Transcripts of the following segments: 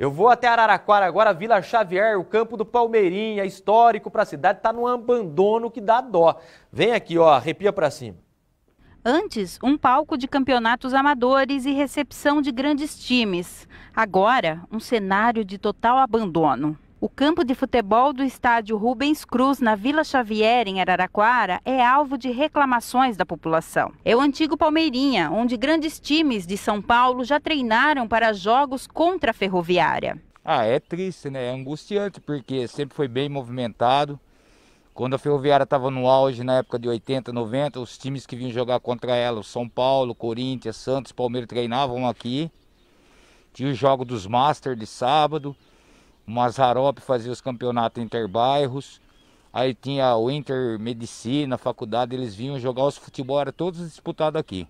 Eu vou até Araraquara agora, Vila Xavier, o campo do Palmeirinha, é histórico para a cidade, está num abandono que dá dó. Vem aqui, ó, arrepia para cima. Antes, um palco de campeonatos amadores e recepção de grandes times. Agora, um cenário de total abandono. O campo de futebol do estádio Rubens Cruz, na Vila Xavier, em Araraquara, é alvo de reclamações da população. É o antigo Palmeirinha, onde grandes times de São Paulo já treinaram para jogos contra a ferroviária. Ah, é triste, né? É angustiante, porque sempre foi bem movimentado. Quando a Ferroviária estava no auge, na época de 80, 90, os times que vinham jogar contra ela, São Paulo, Corinthians, Santos, Palmeiras, treinavam aqui. Tinha o jogo dos Masters de sábado. Mazarop fazia os campeonatos interbairros. Aí tinha o Intermedicina, faculdade, eles vinham jogar os futebol, era todos disputados aqui.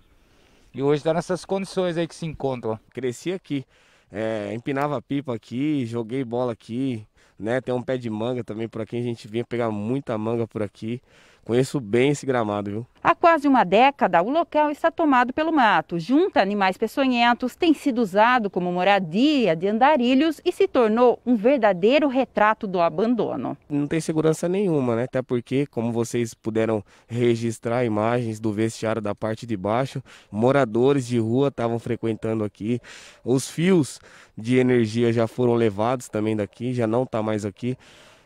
E hoje está nessas condições aí que se encontram. Cresci aqui, é, empinava pipa aqui, joguei bola aqui, né? Tem um pé de manga também por aqui, a gente vinha pegar muita manga por aqui. Conheço bem esse gramado, viu? Há quase uma década, o local está tomado pelo mato. Junta animais peçonhentos, tem sido usado como moradia de andarilhos e se tornou um verdadeiro retrato do abandono. Não tem segurança nenhuma, né? Até porque, como vocês puderam registrar imagens do vestiário da parte de baixo, moradores de rua estavam frequentando aqui. Os fios de energia já foram levados também daqui, já não está mais aqui.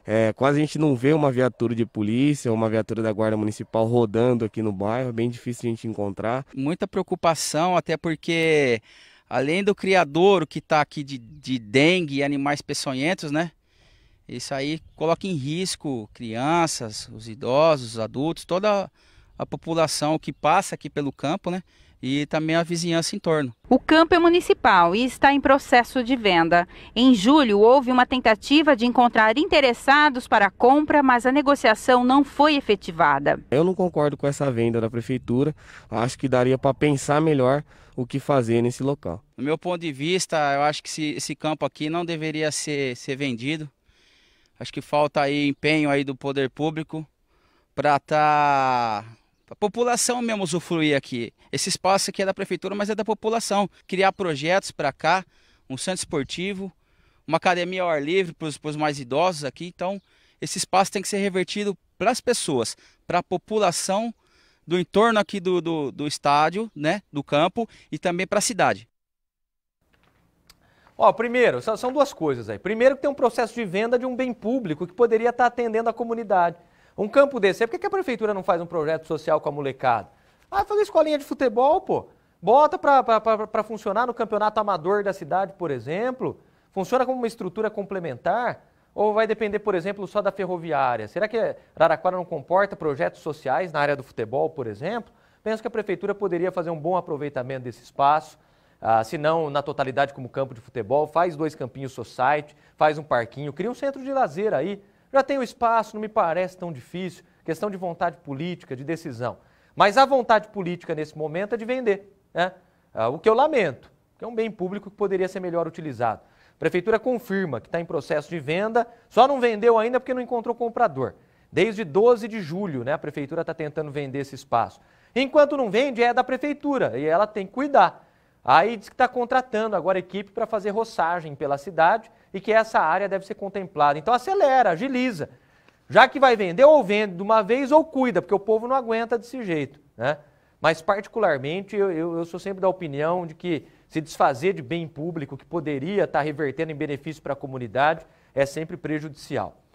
É, quase a gente não vê uma viatura de polícia ou uma viatura da Guarda Municipal rodando aqui no bairro, é bem difícil a gente encontrar. Muita preocupação, até porque além do criadouro que está aqui de, de dengue e animais peçonhentos, né? Isso aí coloca em risco crianças, os idosos, os adultos, toda a população que passa aqui pelo campo, né? e também a vizinhança em torno. O campo é municipal e está em processo de venda. Em julho, houve uma tentativa de encontrar interessados para a compra, mas a negociação não foi efetivada. Eu não concordo com essa venda da prefeitura. Acho que daria para pensar melhor o que fazer nesse local. No meu ponto de vista, eu acho que esse, esse campo aqui não deveria ser, ser vendido. Acho que falta aí empenho aí do poder público para estar. Tá a população mesmo usufruir aqui. Esse espaço aqui é da prefeitura, mas é da população. Criar projetos para cá, um centro esportivo, uma academia ao ar livre para os mais idosos aqui. Então, esse espaço tem que ser revertido para as pessoas, para a população do entorno aqui do, do, do, estádio, né, do campo e também para a cidade. Ó, primeiro, são duas coisas aí. Primeiro que tem um processo de venda de um bem público que poderia estar tá atendendo a comunidade. Um campo desse. É por que a prefeitura não faz um projeto social com a molecada? Ah, fazer escolinha de futebol, pô. Bota para funcionar no campeonato amador da cidade, por exemplo. Funciona como uma estrutura complementar? Ou vai depender, por exemplo, só da ferroviária? Será que Araraquara não comporta projetos sociais na área do futebol, por exemplo? Penso que a prefeitura poderia fazer um bom aproveitamento desse espaço. Ah, se não na totalidade como campo de futebol, faz dois campinhos society, faz um parquinho, cria um centro de lazer aí já tenho espaço, não me parece tão difícil. Questão de vontade política, de decisão. Mas a vontade política nesse momento é de vender. Né? Ah, o que eu lamento, que é um bem público que poderia ser melhor utilizado. A prefeitura confirma que está em processo de venda, só não vendeu ainda porque não encontrou comprador. Desde 12 de julho, né, a prefeitura está tentando vender esse espaço. Enquanto não vende, é da prefeitura e ela tem que cuidar. Aí diz que está contratando agora equipe para fazer roçagem pela cidade e que essa área deve ser contemplada. Então acelera, agiliza. Já que vai vender, ou vende de uma vez ou cuida, porque o povo não aguenta desse jeito. Né? Mas, particularmente, eu, eu, eu sou sempre da opinião de que se desfazer de bem público que poderia estar tá revertendo em benefício para a comunidade é sempre prejudicial.